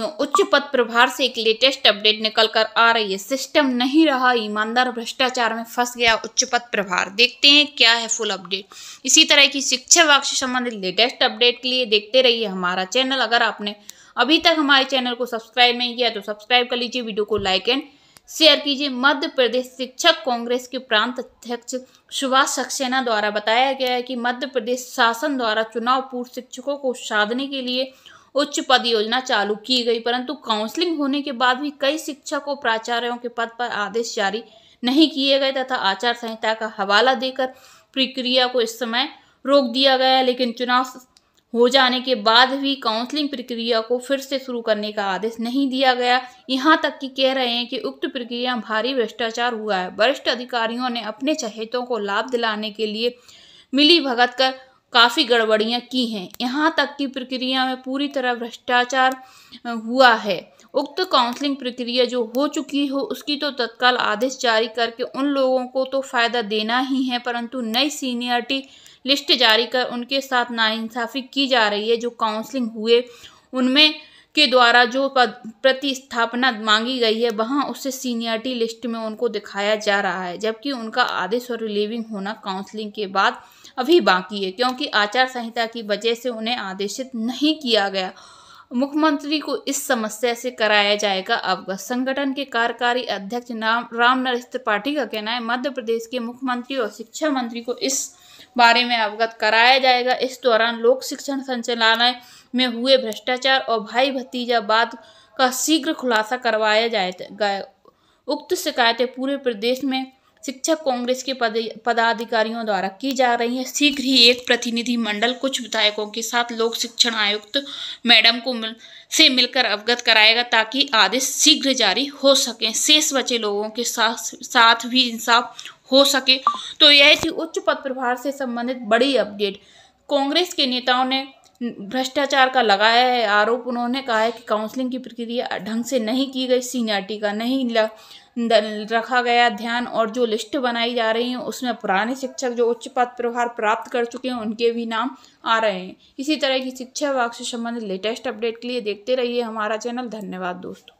तो उच्च पद प्रभार से एक लेटेस्ट अपडेट निकल कर आ रही है सिस्टम नहीं रहा ईमानदार भ्रष्टाचार में फंस गया उच्च पद प्रभार देखते हैं क्या है फुल अपडेट इसी तरह की शिक्षा विभाग से संबंधित लेटेस्ट अपडेट के लिए देखते रहिए हमारा चैनल अगर आपने अभी तक हमारे चैनल को सब्सक्राइब नहीं किया तो सब्सक्राइब कर लीजिए वीडियो को लाइक एंड शेयर कीजिए मध्य प्रदेश शिक्षक कांग्रेस के प्रांत अध्यक्ष सुभाष सक्सेना द्वारा बताया गया है कि मध्य प्रदेश शासन द्वारा चुनाव पूर्व शिक्षकों को साधने के लिए उच्च पद योजना चालू की गई परंतु काउंसलिंग होने के बाद भी कई शिक्षक और प्राचार्यों के पद पर आदेश जारी नहीं किए गए तथा आचार संहिता का हवाला देकर प्रक्रिया को इस समय रोक दिया गया लेकिन चुनाव हो जाने के बाद भी काउंसलिंग प्रक्रिया को फिर से शुरू करने का आदेश नहीं दिया गया यहाँ तक कि कह रहे हैं कि उक्त प्रक्रिया भारी भ्रष्टाचार हुआ है वरिष्ठ अधिकारियों ने अपने चहेतों को लाभ दिलाने के लिए मिली भगत कर काफ़ी गड़बड़ियाँ की हैं यहाँ तक कि प्रक्रिया में पूरी तरह भ्रष्टाचार हुआ है उक्त काउंसलिंग प्रक्रिया जो हो चुकी हो उसकी तो तत्काल आदेश जारी करके उन लोगों को तो फ़ायदा देना ही है परंतु नई सीनियरिटी लिस्ट जारी कर उनके साथ नाइंसाफ़ी की जा रही है जो काउंसलिंग हुए उनमें के द्वारा जो प्रतिस्थापना मांगी गई है वहाँ उससे सीनियरिटी लिस्ट में उनको दिखाया जा रहा है जबकि उनका आदेश और रिलीविंग होना काउंसलिंग के बाद अभी बाकी है क्योंकि आचार संहिता की वजह से उन्हें आदेशित नहीं किया गया मुख्यमंत्री को इस समस्या से कराया जाएगा अवगत संगठन के कार्यकारी अध्यक्ष नाम राम नरेश त्रिपाठी का कहना है मध्य प्रदेश के मुख्यमंत्री और शिक्षा मंत्री को इस बारे में अवगत कराया जाएगा इस दौरान लोक शिक्षण संचालनालय में हुए भ्रष्टाचार और भाई भतीजावाद का शीघ्र खुलासा करवाया जाए उक्त शिकायतें पूरे प्रदेश में शिक्षक कांग्रेस के पद पदाधिकारियों द्वारा की जा रही है शीघ्र ही एक प्रतिनिधि मंडल कुछ विधायकों के साथ लोक शिक्षण आयुक्त मैडम को मिल से मिलकर अवगत कराएगा ताकि आदेश शीघ्र जारी हो सके शेष बचे लोगों के साथ साथ भी इंसाफ हो सके तो यह थी उच्च पद प्रभार से संबंधित बड़ी अपडेट कांग्रेस के नेताओं ने भ्रष्टाचार का लगाया है आरोप उन्होंने कहा है कि काउंसलिंग की प्रक्रिया ढंग से नहीं की गई सीनियरिटी का नहीं रखा गया ध्यान और जो लिस्ट बनाई जा रही है उसमें पुराने शिक्षक जो उच्च पद प्रभार प्राप्त कर चुके हैं उनके भी नाम आ रहे हैं इसी तरह की शिक्षा विभाग से संबंधित लेटेस्ट अपडेट के लिए देखते रहिए हमारा चैनल धन्यवाद दोस्तों